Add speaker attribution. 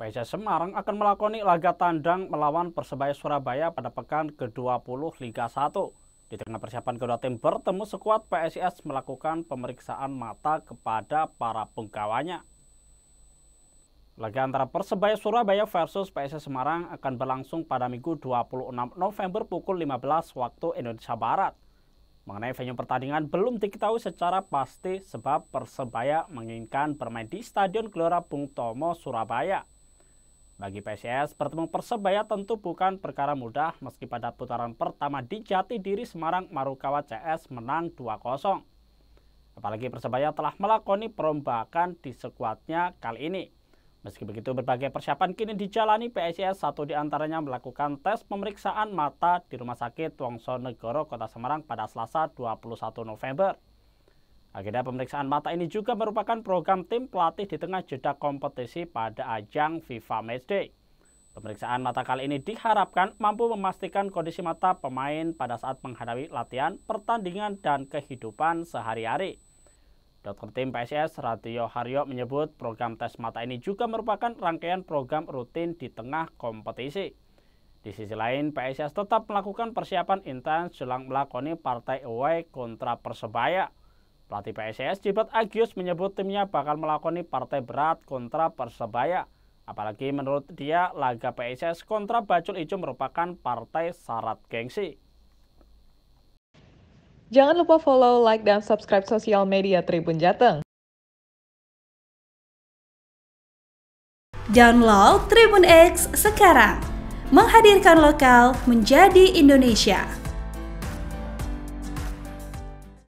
Speaker 1: PSS Semarang akan melakoni laga tandang melawan Persebaya Surabaya pada pekan ke-20 Liga 1. Di tengah persiapan kedua tim bertemu sekuat PSIS melakukan pemeriksaan mata kepada para penggawanya. Laga antara Persebaya Surabaya versus PSS Semarang akan berlangsung pada Minggu 26 November pukul 15 waktu Indonesia Barat. Mengenai venue pertandingan belum diketahui secara pasti sebab Persebaya menginginkan bermain di Stadion Gelora Bung Tomo, Surabaya. Bagi PSIS, pertemuan Persebaya tentu bukan perkara mudah meski pada putaran pertama di Jati Diri Semarang Marukawa CS menang 2-0. Apalagi Persebaya telah melakoni perombakan di skuadnya kali ini. Meski begitu, berbagai persiapan kini dijalani PSIS satu diantaranya melakukan tes pemeriksaan mata di Rumah Sakit Wongso Negoro, Kota Semarang pada Selasa 21 November. Agenda pemeriksaan mata ini juga merupakan program tim pelatih di tengah jeda kompetisi pada ajang FIFA Matchday. Pemeriksaan mata kali ini diharapkan mampu memastikan kondisi mata pemain pada saat menghadapi latihan, pertandingan, dan kehidupan sehari-hari. Dokter tim PSS Radio Haryo menyebut program tes mata ini juga merupakan rangkaian program rutin di tengah kompetisi. Di sisi lain, PSS tetap melakukan persiapan intens jelang melakoni partai away kontra Persebaya. Pelatih PSIS Cibet Agius menyebut timnya bakal melakoni partai berat kontra Persebaya. Apalagi menurut dia laga PSIS kontra Bacul Ijo merupakan partai syarat gengsi.
Speaker 2: Jangan lupa follow, like, dan subscribe sosial media Tribun Jateng. Download Tribun X sekarang. Menghadirkan lokal menjadi Indonesia.